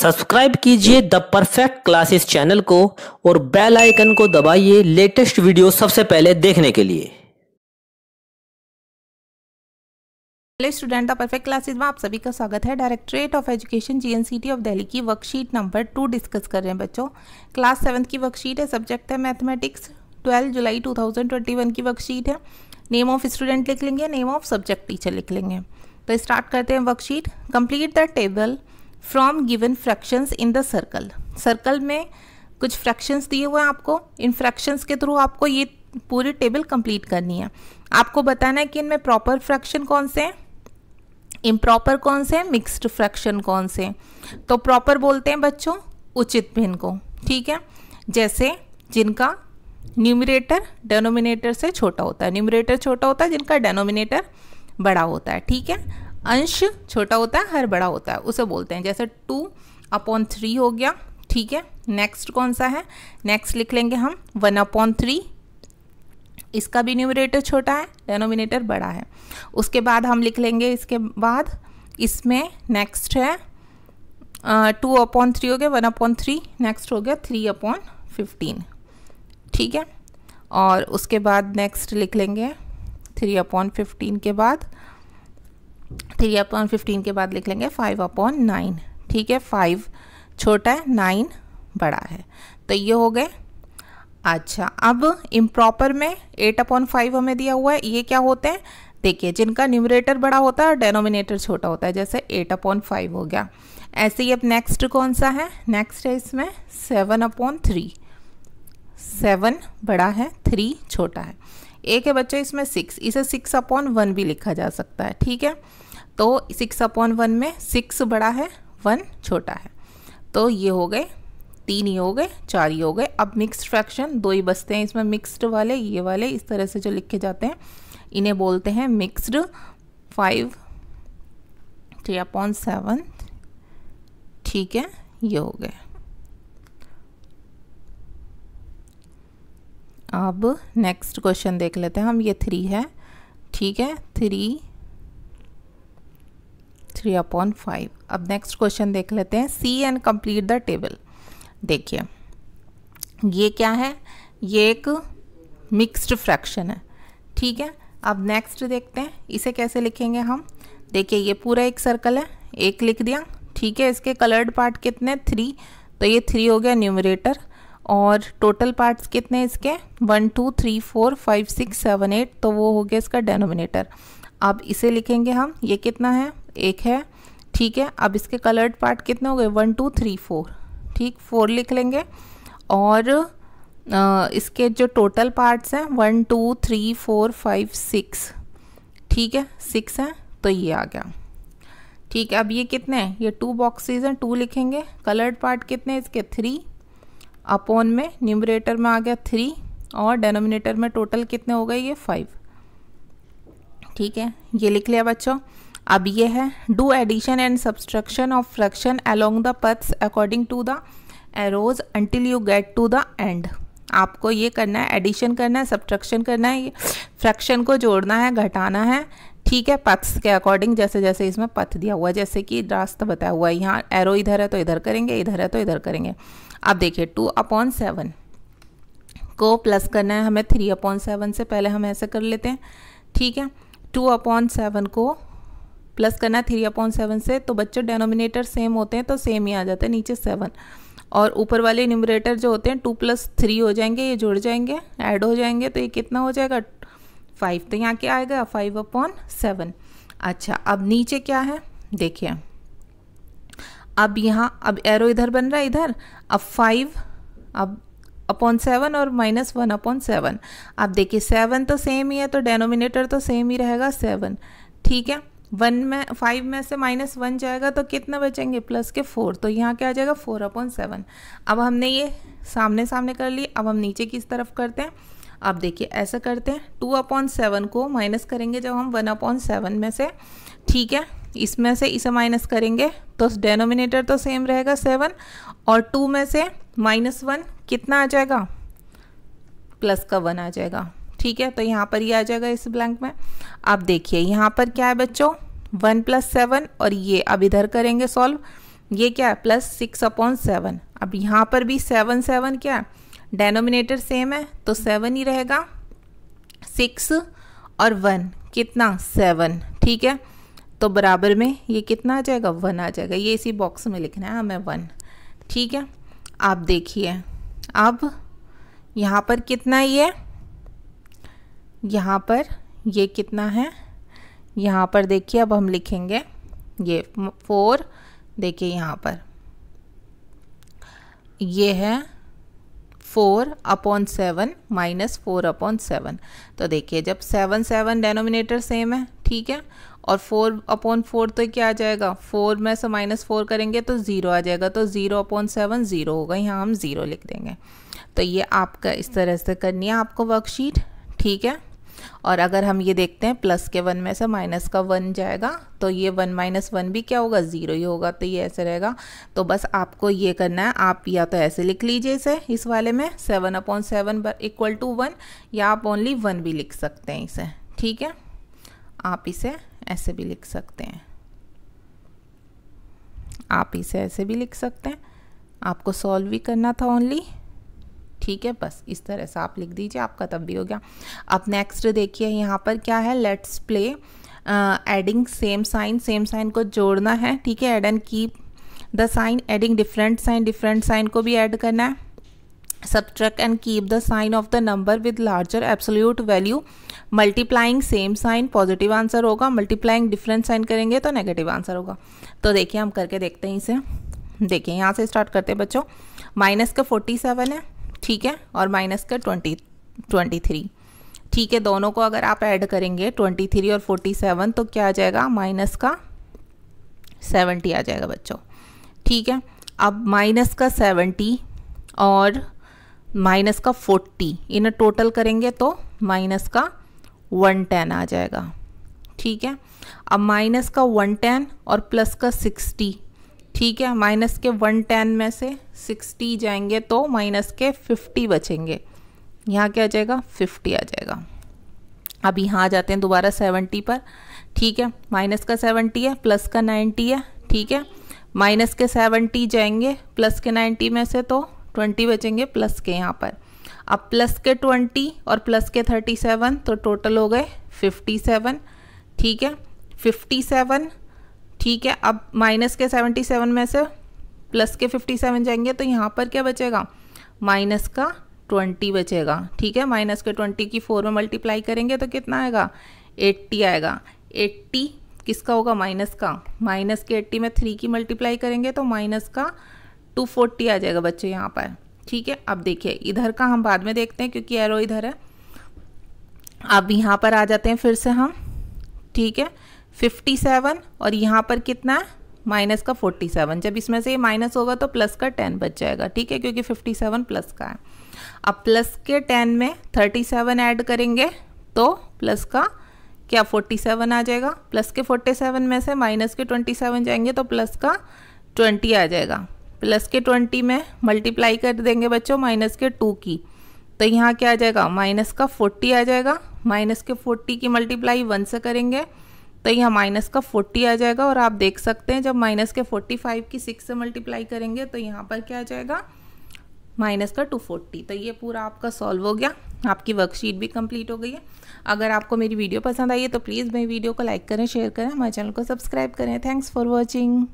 subscribe कीजिए the perfect classes channel को और बेल आइकन को दबाइए लेटेस्ट वीडियो सबसे पहले देखने के लिए hello student the perfect classes में आप सभी का स्वागत है directorate of education GNCT of Delhi की वर्कशीट नंबर टू डिस्कस कर रहे हैं बच्चों क्लास सेवन्थ की वर्कशीट है सब्जेक्ट है मैथमेटिक्स ट्वेल्व जुलाई टू की वर्कशीट है नेम ऑफ स्टूडेंट लिख लेंगे नेम ऑफ सब्जेक्ट टीचर लिख लेंगे तो स्टार्ट करते हैं worksheet complete the table from given fractions in the circle circle में कुछ फ्रैक्शंस दिए हुए हैं आपको इन फ्रैक्शंस के थ्रू आपको ये पूरी टेबल कंप्लीट करनी है आपको बताना है कि इनमें प्रॉपर फ्रैक्शन कौन से हैं इम्प्रॉपर कौन से हैं मिक्स्ड फ्रैक्शन कौन से हैं तो प्रॉपर बोलते हैं बच्चों उचित भिन्न को ठीक है जैसे जिनका न्यूमिनेटर डेनोमिनेटर से छोटा होता है न्यूमिनेटर छोटा होता है जिनका डेनोमिनेटर बड़ा होता है ठीक है अंश छोटा होता है हर बड़ा होता है उसे बोलते हैं जैसे टू अपॉन थ्री हो गया ठीक है नेक्स्ट कौन सा है नेक्स्ट लिख लेंगे हम वन अपॉन थ्री इसका भी न्यूमिनेटर छोटा है डेनोमिनेटर बड़ा है उसके बाद हम लिख लेंगे इसके बाद इसमें नेक्स्ट है टू अपॉन थ्री हो गया वन अपॉन थ्री नेक्स्ट हो गया थ्री अपॉन फिफ्टीन ठीक है और उसके बाद नेक्स्ट लिख लेंगे थ्री अपॉन फिफ्टीन के बाद थ्री अपॉन फिफ्टीन के बाद लिख लेंगे फाइव अपॉन नाइन ठीक है फाइव छोटा है नाइन बड़ा है तो ये हो गए अच्छा अब इम्प्रॉपर में एट अपॉन फाइव हमें दिया हुआ है ये क्या होते हैं देखिए जिनका न्यूमरेटर बड़ा होता है और डेनोमिनेटर छोटा होता है जैसे एट अपॉन फाइव हो गया ऐसे ही अब नेक्स्ट कौन सा है नेक्स्ट है इसमें सेवन अपॉन थ्री सेवन बड़ा है थ्री छोटा है एक है बच्चों इसमें सिक्स इसे सिक्स अपॉन वन भी लिखा जा सकता है ठीक है तो सिक्स अपॉन वन में सिक्स बड़ा है वन छोटा है तो ये हो गए तीन ही हो गए चार ही हो गए अब मिक्स्ड फ्रैक्शन दो ही बचते हैं इसमें मिक्स्ड वाले ये वाले इस तरह से जो लिखे जाते हैं इन्हें बोलते हैं mixed five three upon seven ठीक है ये हो गए अब नेक्स्ट क्वेश्चन देख लेते हैं हम ये थ्री है ठीक है थ्री थ्री अपॉन फाइव अब नेक्स्ट क्वेश्चन देख लेते हैं C and complete the table देखिए ये क्या है ये एक मिक्स्ड फ्रैक्शन है ठीक है अब नेक्स्ट देखते हैं इसे कैसे लिखेंगे हम देखिए ये पूरा एक सर्कल है एक लिख दिया ठीक है इसके कलर्ड पार्ट कितने थ्री तो ये थ्री हो गया न्यूमरेटर और टोटल पार्ट्स कितने इसके one two three four five six seven eight तो वो हो गया इसका डेनोमिनेटर अब इसे लिखेंगे हम ये कितना है एक है ठीक है अब इसके कलर्ड पार्ट कितने हो गए वन टू थ्री फोर ठीक फोर लिख लेंगे और आ, इसके जो टोटल पार्ट्स हैं one two three four five six ठीक है सिक्स हैं तो ये आ गया ठीक है अब ये कितने हैं ये टू बॉक्सेस हैं टू लिखेंगे कलर्ड पार्ट कितने हैं इसके थ्री अपॉन में न्यूमरेटर में आ गया थ्री और डेनोमिनेटर में टोटल कितने हो गए ये फाइव ठीक है ये लिख लिया बच्चों अब ये है do addition and subtraction of fraction along the paths according to the arrows until you get to the end आपको ये करना है एडिशन करना है सब्सट्रक्शन करना है फ्रैक्शन को जोड़ना है घटाना है ठीक है पथ्स के अकॉर्डिंग जैसे जैसे इसमें पथ दिया हुआ है जैसे कि रास्ता बताया हुआ है यहाँ एरो इधर है तो इधर करेंगे इधर है तो इधर करेंगे अब देखिए टू अपॉन सेवन को प्लस करना है हमें थ्री अपॉन सेवन से पहले हम ऐसे कर लेते हैं ठीक है टू अपॉन सेवन को प्लस करना है थ्री अपॉन सेवन से तो बच्चों डेनोमिनेटर सेम होते हैं तो सेम ही आ जाते हैं नीचे सेवन और ऊपर वाले न्यूमरेटर जो होते हैं टू प्लस थ्री हो जाएंगे ये जुड़ जाएंगे ऐड हो जाएंगे तो ये कितना हो जाएगा फाइव तो यहाँ क्या आएगा फाइव अपॉन सेवन अच्छा अब नीचे क्या है देखिए अब यहाँ अब एरो इधर बन रहा है इधर अब फाइव अब अपॉन सेवन और माइनस वन अपॉन सेवन आप देखिए सेवन तो सेम ही है तो डेनोमिनेटर तो सेम ही रहेगा सेवन ठीक है वन में फाइव में से माइनस वन जाएगा तो कितना बचेंगे प्लस के फोर तो यहाँ क्या आ जाएगा फोर अपॉन सेवन अब हमने ये सामने सामने कर लिए अब हम नीचे किस तरफ करते हैं अब देखिए ऐसा करते हैं टू अपॉन सेवन को माइनस करेंगे जब हम वन अपॉन सेवन में से ठीक है इसमें से इसे माइनस करेंगे तो डेनोमिनेटर तो सेम रहेगा सेवन और टू में से माइनस वन कितना आ जाएगा प्लस का वन आ जाएगा ठीक है तो यहाँ पर ये आ जाएगा इस ब्लैंक में आप देखिए यहाँ पर क्या है बच्चों वन प्लस सेवन और ये अब इधर करेंगे सॉल्व ये क्या है प्लस सिक्स अपॉन सेवन अब यहाँ पर भी सेवन सेवन क्या है डेनोमिनेटर सेम है तो सेवन ही रहेगा सिक्स और वन कितना सेवन ठीक है तो बराबर में ये कितना आ जाएगा वन आ जाएगा ये इसी बॉक्स में लिखना है हमें हाँ, वन ठीक है आप देखिए अब यहाँ पर कितना ये यहाँ पर ये कितना है यहाँ पर देखिए अब हम लिखेंगे ये फोर देखिए यहाँ पर ये है four upon seven minus four upon seven तो देखिए जब सेवन सेवन डेनोमिनेटर सेम है ठीक है और फोर अपॉन फोर तो क्या आ जाएगा फोर में से माइनस फोर करेंगे तो ज़ीरो आ जाएगा तो ज़ीरो अपॉन सेवन ज़ीरो होगा यहाँ हम ज़ीरो लिख देंगे तो ये आपका इस तरह से करनी है आपको वर्कशीट ठीक है और अगर हम ये देखते हैं प्लस के वन में से माइनस का वन जाएगा तो ये वन माइनस वन भी क्या होगा ज़ीरो ही होगा तो ये ऐसे रहेगा तो बस आपको ये करना है आप या तो ऐसे लिख लीजिए इसे इस वाले में seven upon seven equal to one या आप ओनली वन भी लिख सकते हैं इसे ठीक है आप इसे ऐसे भी लिख सकते हैं आप इसे ऐसे भी लिख सकते हैं आपको सॉल्व भी करना था ओनली ठीक है बस इस तरह से आप लिख दीजिए आपका तब भी हो गया अब नेक्स्ट देखिए यहाँ पर क्या है let's play adding same sign same sign को जोड़ना है ठीक है add and keep the sign adding different sign different sign को भी ऐड करना है subtract and keep the sign of the number with larger absolute value multiplying same sign positive answer होगा multiplying different sign करेंगे तो negative answer होगा तो देखिए हम करके देखते हैं इसे देखिए यहाँ से स्टार्ट करते हैं बच्चों माइनस का फोर्टी सेवन है ठीक है और माइनस का ट्वेंटी ट्वेंटी थ्री ठीक है दोनों को अगर आप ऐड करेंगे ट्वेंटी थ्री और फोर्टी सेवन तो क्या आ जाएगा माइनस का सेवेंटी आ जाएगा बच्चों ठीक है अब माइनस का सेवेंटी और माइनस का फोर्टी इन्हें टोटल करेंगे तो माइनस का वन टेन आ जाएगा ठीक है अब माइनस का वन टेन और प्लस का सिक्सटी ठीक है माइनस के वन टेन में से सिक्सटी जाएंगे तो माइनस के फिफ्टी बचेंगे यहाँ क्या आ जाएगा फिफ्टी आ जाएगा अब यहाँ आ जाते हैं दोबारा सेवेंटी पर ठीक है माइनस का सेवेंटी है प्लस का नाइन्टी है ठीक है माइनस के सेवेंटी जाएंगे प्लस के नाइन्टी में से तो ट्वेंटी बचेंगे प्लस के यहाँ पर अब प्लस के ट्वेंटी और प्लस के थर्टी सेवन तो टोटल हो गए फिफ्टी सेवन ठीक है फिफ्टी सेवन ठीक है अब माइनस के सेवेंटी सेवन में से प्लस के फिफ्टी सेवन जाएंगे तो यहाँ पर क्या बचेगा माइनस का ट्वेंटी बचेगा ठीक है माइनस के ट्वेंटी की फोर में मल्टीप्लाई करेंगे तो कितना आएगा एट्टी आएगा एट्टी किसका होगा माइनस का माइनस के एट्टी में थ्री की मल्टीप्लाई करेंगे तो माइनस का टू फोर्टी आ जाएगा बच्चों यहाँ पर ठीक है अब देखिए इधर का हम बाद में देखते हैं क्योंकि एरो इधर है अब यहाँ पर आ जाते हैं फिर से हम ठीक है फिफ्टी सेवन और यहाँ पर कितना है माइनस का फोर्टी सेवन जब इसमें से ये माइनस होगा तो प्लस का टेन बच जाएगा ठीक है क्योंकि फिफ्टी सेवन प्लस का है अब प्लस के टेन में थर्टी सेवन ऐड करेंगे तो प्लस का क्या फोर्टी सेवन आ जाएगा प्लस के फोर्टी सेवन में से माइनस के ट्वेंटी सेवन जाएंगे तो प्लस का ट्वेंटी आ जाएगा प्लस के ट्वेंटी में मल्टीप्लाई कर देंगे बच्चों माइनस के टू की तो यहाँ क्या आ जाएगा माइनस का फोर्टी आ जाएगा माइनस के फोर्टी की मल्टीप्लाई वन से करेंगे तो यहाँ माइनस का फोर्टी आ जाएगा और आप देख सकते हैं जब माइनस के फोर्टी फाइव की सिक्स से मल्टीप्लाई करेंगे तो यहाँ पर क्या आ जाएगा माइनस का टू फोर्टी तो ये पूरा आपका सॉल्व हो गया आपकी वर्कशीट भी कंप्लीट हो गई है अगर आपको मेरी वीडियो पसंद आई है तो प्लीज़ मेरी वीडियो को लाइक करें शेयर करें हमारे चैनल को सब्सक्राइब करें थैंक्स फॉर वॉचिंग